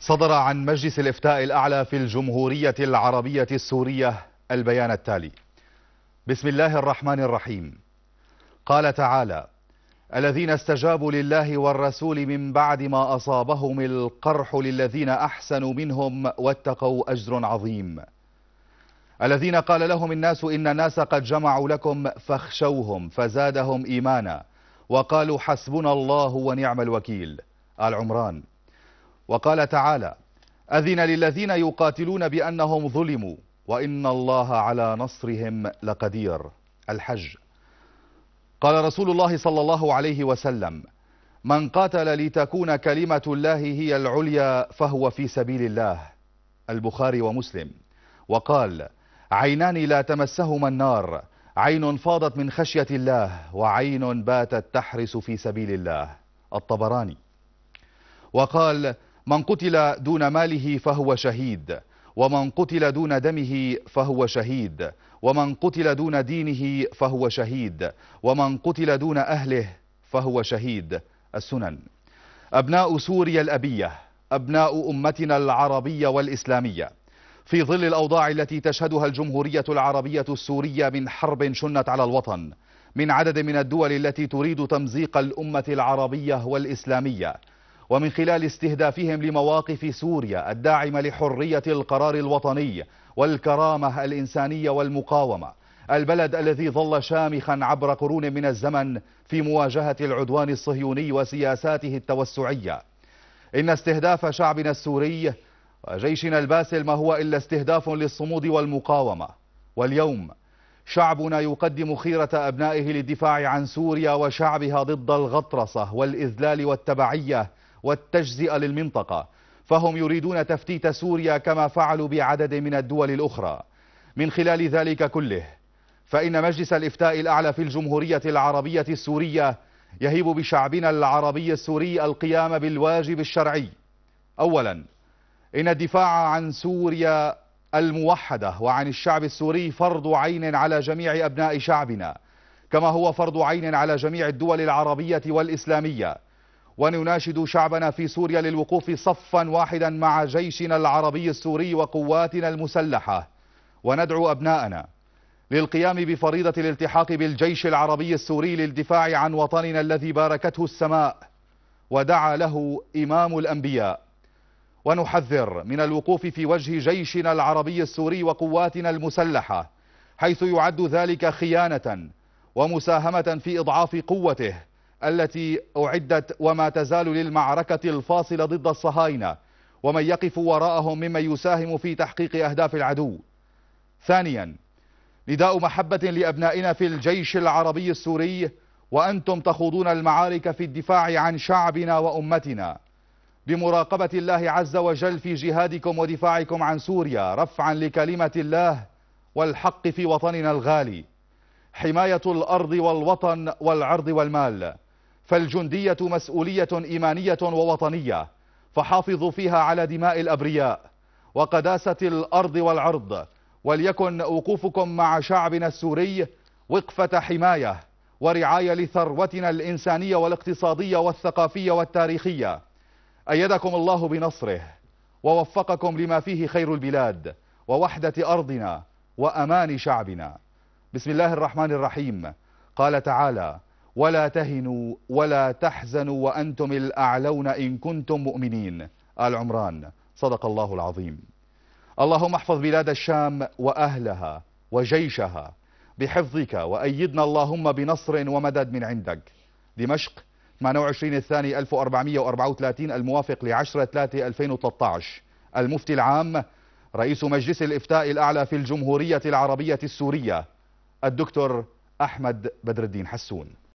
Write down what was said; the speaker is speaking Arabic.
صدر عن مجلس الافتاء الاعلى في الجمهورية العربية السورية البيان التالي بسم الله الرحمن الرحيم قال تعالى الذين استجابوا لله والرسول من بعد ما اصابهم القرح للذين احسنوا منهم واتقوا اجر عظيم الذين قال لهم الناس ان الناس قد جمعوا لكم فاخشوهم فزادهم ايمانا وقالوا حسبنا الله ونعم الوكيل العمران وقال تعالى أذن للذين يقاتلون بأنهم ظلموا وإن الله على نصرهم لقدير الحج قال رسول الله صلى الله عليه وسلم من قاتل لتكون كلمة الله هي العليا فهو في سبيل الله البخاري ومسلم وقال عينان لا تمسهما النار عين فاضت من خشية الله وعين باتت تحرس في سبيل الله الطبراني وقال من قتل دون ماله فهو شهيد ومن قتل دون دمه فهو شهيد ومن قتل دون دينه فهو شهيد ومن قتل دون أهله فهو شهيد السنن أبناء سوريا الأبية أبناء أمتنا العربية والإسلامية في ظل الأوضاع التي تشهدها الجمهورية العربية السورية من حرب شنت على الوطن من عدد من الدول التي تريد تمزيق الأمة العربية والإسلامية ومن خلال استهدافهم لمواقف سوريا الداعمة لحرية القرار الوطني والكرامة الإنسانية والمقاومة البلد الذي ظل شامخا عبر قرون من الزمن في مواجهة العدوان الصهيوني وسياساته التوسعية إن استهداف شعبنا السوري وجيشنا الباسل ما هو إلا استهداف للصمود والمقاومة واليوم شعبنا يقدم خيرة أبنائه للدفاع عن سوريا وشعبها ضد الغطرسة والإذلال والتبعية والتجزئة للمنطقة فهم يريدون تفتيت سوريا كما فعلوا بعدد من الدول الأخرى من خلال ذلك كله فإن مجلس الإفتاء الأعلى في الجمهورية العربية السورية يهيب بشعبنا العربي السوري القيام بالواجب الشرعي أولا إن الدفاع عن سوريا الموحدة وعن الشعب السوري فرض عين على جميع أبناء شعبنا كما هو فرض عين على جميع الدول العربية والإسلامية ونناشد شعبنا في سوريا للوقوف صفا واحدا مع جيشنا العربي السوري وقواتنا المسلحة وندعو أبناءنا للقيام بفريضة الالتحاق بالجيش العربي السوري للدفاع عن وطننا الذي باركته السماء ودعا له إمام الأنبياء ونحذر من الوقوف في وجه جيشنا العربي السوري وقواتنا المسلحة حيث يعد ذلك خيانة ومساهمة في إضعاف قوته التي أعدت وما تزال للمعركة الفاصلة ضد الصهاينة ومن يقف وراءهم ممن يساهم في تحقيق أهداف العدو ثانيا نداء محبة لأبنائنا في الجيش العربي السوري وأنتم تخوضون المعارك في الدفاع عن شعبنا وأمتنا بمراقبة الله عز وجل في جهادكم ودفاعكم عن سوريا رفعا لكلمة الله والحق في وطننا الغالي حماية الأرض والوطن والعرض والمال فالجندية مسؤولية إيمانية ووطنية فحافظوا فيها على دماء الأبرياء وقداسة الأرض والعرض وليكن وقوفكم مع شعبنا السوري وقفة حماية ورعاية لثروتنا الإنسانية والاقتصادية والثقافية والتاريخية أيدكم الله بنصره ووفقكم لما فيه خير البلاد ووحدة أرضنا وأمان شعبنا بسم الله الرحمن الرحيم قال تعالى ولا تهنوا ولا تحزنوا وأنتم الأعلون إن كنتم مؤمنين آل عمران صدق الله العظيم اللهم احفظ بلاد الشام وأهلها وجيشها بحفظك وأيدنا اللهم بنصر ومدد من عندك دمشق 28 الثاني 1434 الموافق ل 10 3 2013 المفتي العام رئيس مجلس الإفتاء الأعلى في الجمهورية العربية السورية الدكتور أحمد بدر الدين حسون